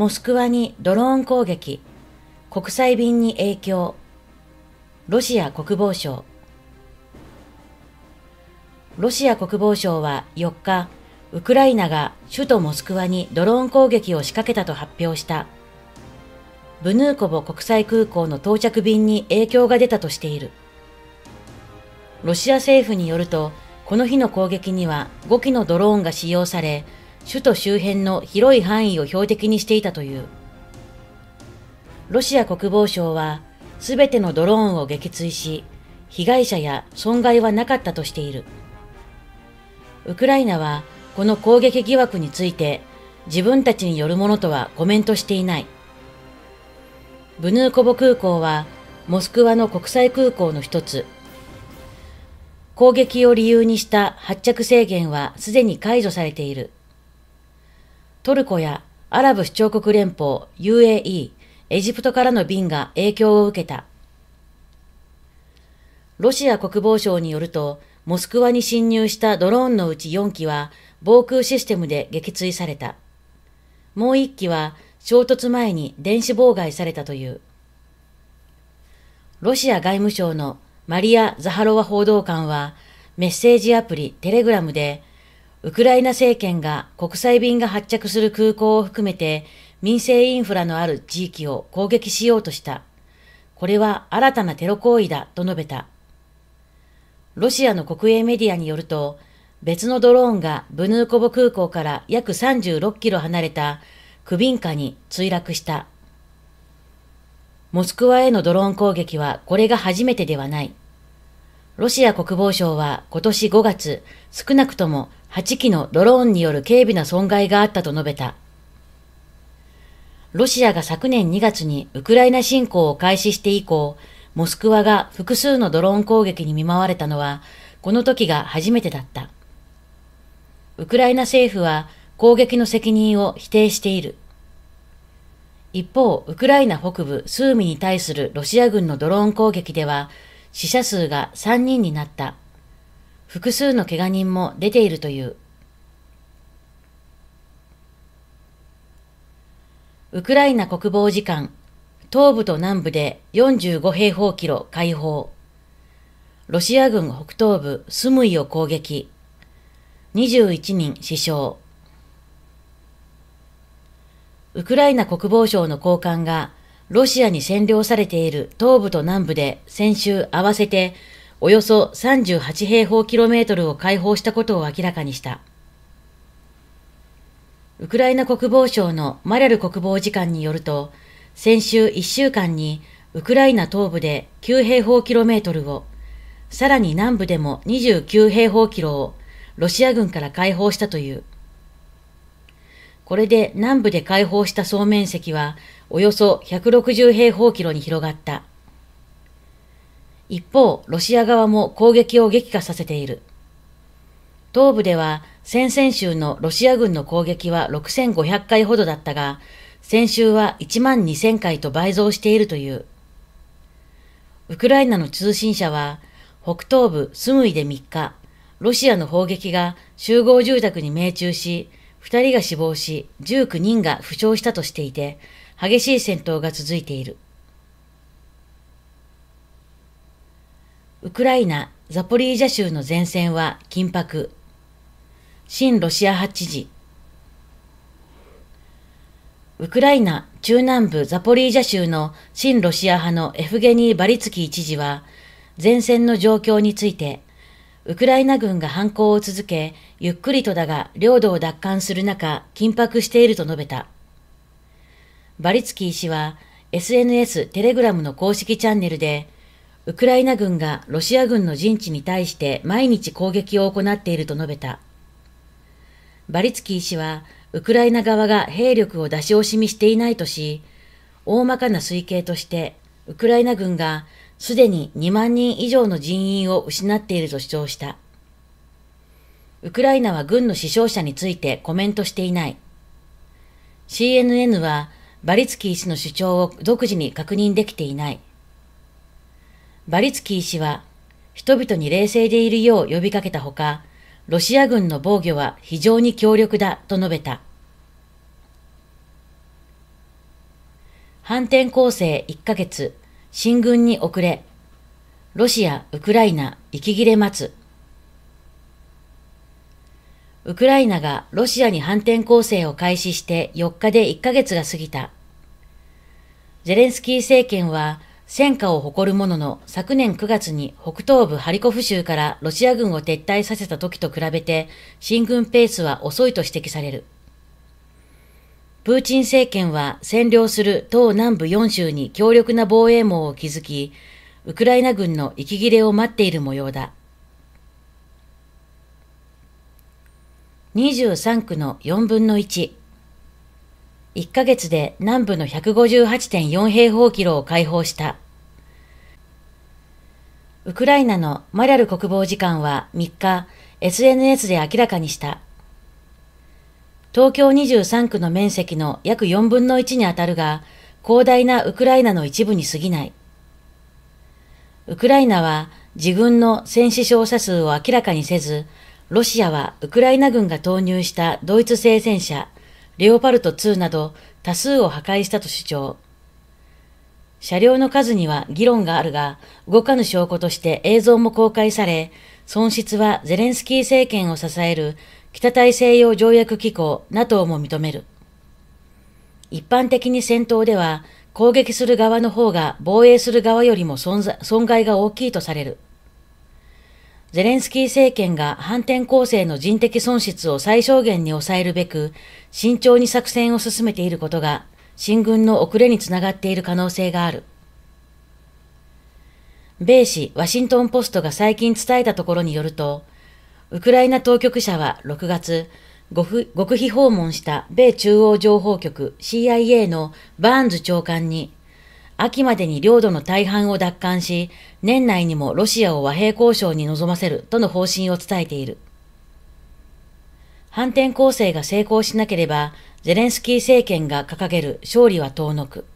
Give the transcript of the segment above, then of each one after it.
モスクワにドローン攻撃、国際便に影響、ロシア国防省。ロシア国防省は4日、ウクライナが首都モスクワにドローン攻撃を仕掛けたと発表した。ブヌーコボ国際空港の到着便に影響が出たとしている。ロシア政府によると、この日の攻撃には5機のドローンが使用され、首都周辺の広い範囲を標的にしていたという。ロシア国防省は、すべてのドローンを撃墜し、被害者や損害はなかったとしている。ウクライナは、この攻撃疑惑について、自分たちによるものとはコメントしていない。ブヌーコボ空港は、モスクワの国際空港の一つ。攻撃を理由にした発着制限はすでに解除されている。トルコやアラブ首長国連邦 UAE、エジプトからの便が影響を受けた。ロシア国防省によると、モスクワに侵入したドローンのうち4機は防空システムで撃墜された。もう1機は衝突前に電子妨害されたという。ロシア外務省のマリア・ザハロワ報道官はメッセージアプリテレグラムでウクライナ政権が国際便が発着する空港を含めて民生インフラのある地域を攻撃しようとした。これは新たなテロ行為だと述べた。ロシアの国営メディアによると、別のドローンがブヌーコボ空港から約36キロ離れたクビンカに墜落した。モスクワへのドローン攻撃はこれが初めてではない。ロシア国防省は今年5月、少なくとも8機のドローンによる軽微な損害があったと述べた。ロシアが昨年2月にウクライナ侵攻を開始して以降、モスクワが複数のドローン攻撃に見舞われたのは、この時が初めてだった。ウクライナ政府は攻撃の責任を否定している。一方、ウクライナ北部スーミに対するロシア軍のドローン攻撃では、死者数が3人になった。複数のけが人も出ているという。ウクライナ国防次官、東部と南部で45平方キロ解放。ロシア軍北東部スムイを攻撃。21人死傷。ウクライナ国防省の高官がロシアに占領されている東部と南部で先週合わせておよそ38平方キロメートルを解放したことを明らかにした。ウクライナ国防省のマリャル国防次官によると、先週1週間にウクライナ東部で9平方キロメートルを、さらに南部でも29平方キロをロシア軍から解放したという。これで南部で解放した総面積はおよそ160平方キロに広がった。一方、ロシア側も攻撃を激化させている。東部では先々週のロシア軍の攻撃は6500回ほどだったが、先週は1万2000回と倍増しているという。ウクライナの通信社は、北東部スムイで3日、ロシアの砲撃が集合住宅に命中し、2人が死亡し、19人が負傷したとしていて、激しい戦闘が続いている。ウクライナ・ザポリージャ州の前線は緊迫。新ロシア派知事。ウクライナ中南部ザポリージャ州の新ロシア派のエフゲニー・バリツキー知事は、前線の状況について、ウクライナ軍が反攻を続け、ゆっくりとだが領土を奪還する中、緊迫していると述べた。バリツキー氏は SNS テレグラムの公式チャンネルで、ウクライナ軍がロシア軍の陣地に対して毎日攻撃を行っていると述べた。バリツキー氏は、ウクライナ側が兵力を出し惜しみしていないとし、大まかな推計として、ウクライナ軍がすでに2万人以上の人員を失っていると主張した。ウクライナは軍の死傷者についてコメントしていない。CNN はバリツキー氏の主張を独自に確認できていない。バリツキー氏は人々に冷静でいるよう呼びかけたほか、ロシア軍の防御は非常に強力だと述べた。反転攻勢1ヶ月。進軍に遅れ、ロシア、ウクライナ、息切れ待つ。ウクライナがロシアに反転攻勢を開始して4日で1ヶ月が過ぎた。ゼレンスキー政権は戦果を誇るものの昨年9月に北東部ハリコフ州からロシア軍を撤退させた時と比べて進軍ペースは遅いと指摘される。プーチン政権は占領する東南部4州に強力な防衛網を築き、ウクライナ軍の息切れを待っている模様だ。23区の4分の1。1ヶ月で南部の158.4平方キロを解放した。ウクライナのマリャル国防次官は3日、SNS で明らかにした。東京23区の面積の約4分の1にあたるが、広大なウクライナの一部に過ぎない。ウクライナは自軍の戦死傷者数を明らかにせず、ロシアはウクライナ軍が投入したドイツ製戦車、レオパルト2など多数を破壊したと主張。車両の数には議論があるが、動かぬ証拠として映像も公開され、損失はゼレンスキー政権を支える北大西洋条約機構 NATO も認める。一般的に戦闘では攻撃する側の方が防衛する側よりも損害が大きいとされる。ゼレンスキー政権が反転攻勢の人的損失を最小限に抑えるべく慎重に作戦を進めていることが進軍の遅れにつながっている可能性がある。米紙ワシントンポストが最近伝えたところによると、ウクライナ当局者は6月、極秘訪問した米中央情報局 CIA のバーンズ長官に、秋までに領土の大半を奪還し、年内にもロシアを和平交渉に臨ませるとの方針を伝えている。反転攻勢が成功しなければ、ゼレンスキー政権が掲げる勝利は遠のく。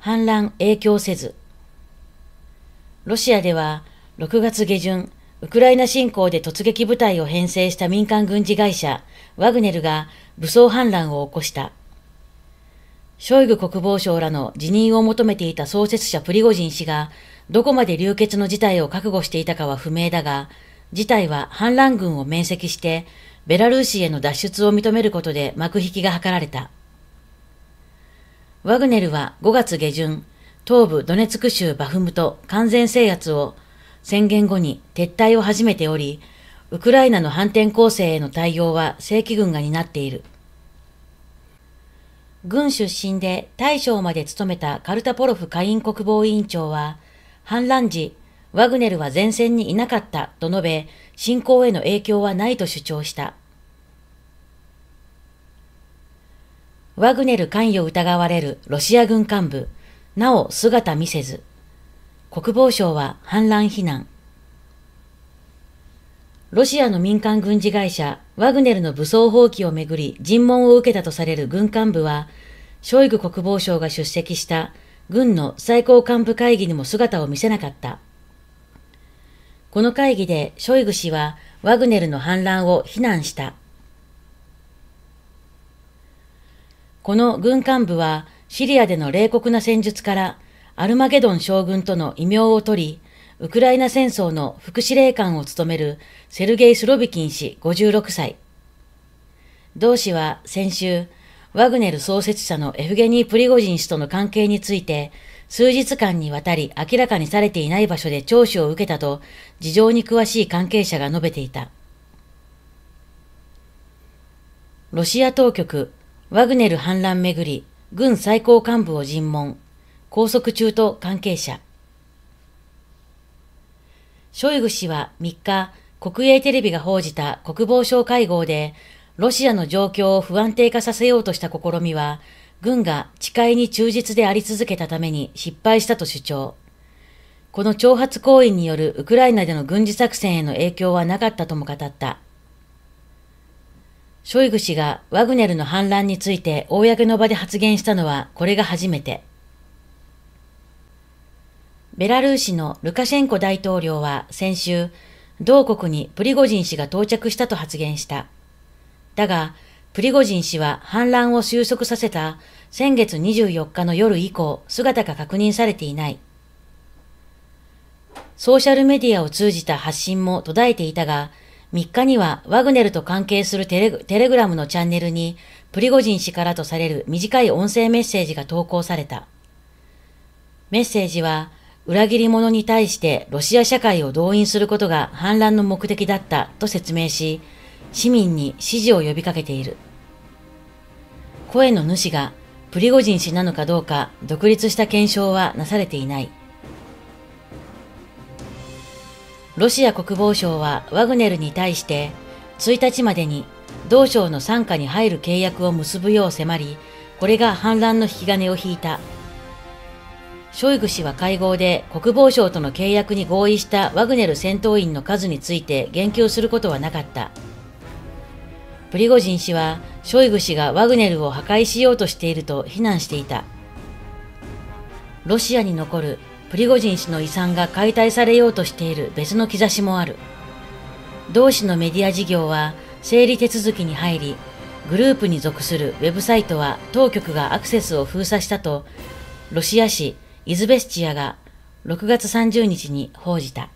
反乱影響せず。ロシアでは6月下旬、ウクライナ侵攻で突撃部隊を編成した民間軍事会社、ワグネルが武装反乱を起こした。ショイグ国防相らの辞任を求めていた創設者プリゴジン氏が、どこまで流血の事態を覚悟していたかは不明だが、事態は反乱軍を面積して、ベラルーシへの脱出を認めることで幕引きが図られた。ワグネルは5月下旬、東部ドネツク州バフムト完全制圧を宣言後に撤退を始めており、ウクライナの反転攻勢への対応は正規軍が担っている。軍出身で大将まで務めたカルタポロフ下院国防委員長は、反乱時、ワグネルは前線にいなかったと述べ、侵攻への影響はないと主張した。ワグネル関与疑われるロシア軍幹部、なお姿見せず。国防省は反乱非難。ロシアの民間軍事会社、ワグネルの武装放棄をめぐり尋問を受けたとされる軍幹部は、ショイグ国防省が出席した軍の最高幹部会議にも姿を見せなかった。この会議でショイグ氏はワグネルの反乱を非難した。この軍幹部はシリアでの冷酷な戦術からアルマゲドン将軍との異名を取り、ウクライナ戦争の副司令官を務めるセルゲイ・スロビキン氏56歳。同氏は先週、ワグネル創設者のエフゲニー・プリゴジン氏との関係について、数日間にわたり明らかにされていない場所で聴取を受けたと、事情に詳しい関係者が述べていた。ロシア当局、ワグネル反乱めぐり、軍最高幹部を尋問。拘束中と関係者。ショイグ氏は3日、国営テレビが報じた国防省会合で、ロシアの状況を不安定化させようとした試みは、軍が誓いに忠実であり続けたために失敗したと主張。この挑発行為によるウクライナでの軍事作戦への影響はなかったとも語った。ショイグ氏がワグネルの反乱について公の場で発言したのはこれが初めて。ベラルーシのルカシェンコ大統領は先週、同国にプリゴジン氏が到着したと発言した。だが、プリゴジン氏は反乱を収束させた先月24日の夜以降、姿が確認されていない。ソーシャルメディアを通じた発信も途絶えていたが、3日にはワグネルと関係するテレテレグラムのチャンネルに、プリゴジン氏からとされる短い音声メッセージが投稿された。メッセージは、裏切り者に対してロシア社会を動員することが反乱の目的だったと説明し、市民に支持を呼びかけている。声の主がプリゴジン氏なのかどうか独立した検証はなされていない。ロシア国防省はワグネルに対して1日までに同省の傘下に入る契約を結ぶよう迫り、これが反乱の引き金を引いたショイグ氏は会合で国防省との契約に合意したワグネル戦闘員の数について言及することはなかった。プリゴジン氏はショイグ氏がワグネルを破壊しようとしていると非難していた。ロシアに残るプリゴジン氏の遺産が解体されようとしている別の兆しもある。同氏のメディア事業は整理手続きに入り、グループに属するウェブサイトは当局がアクセスを封鎖したと、ロシア紙イズベスチアが6月30日に報じた。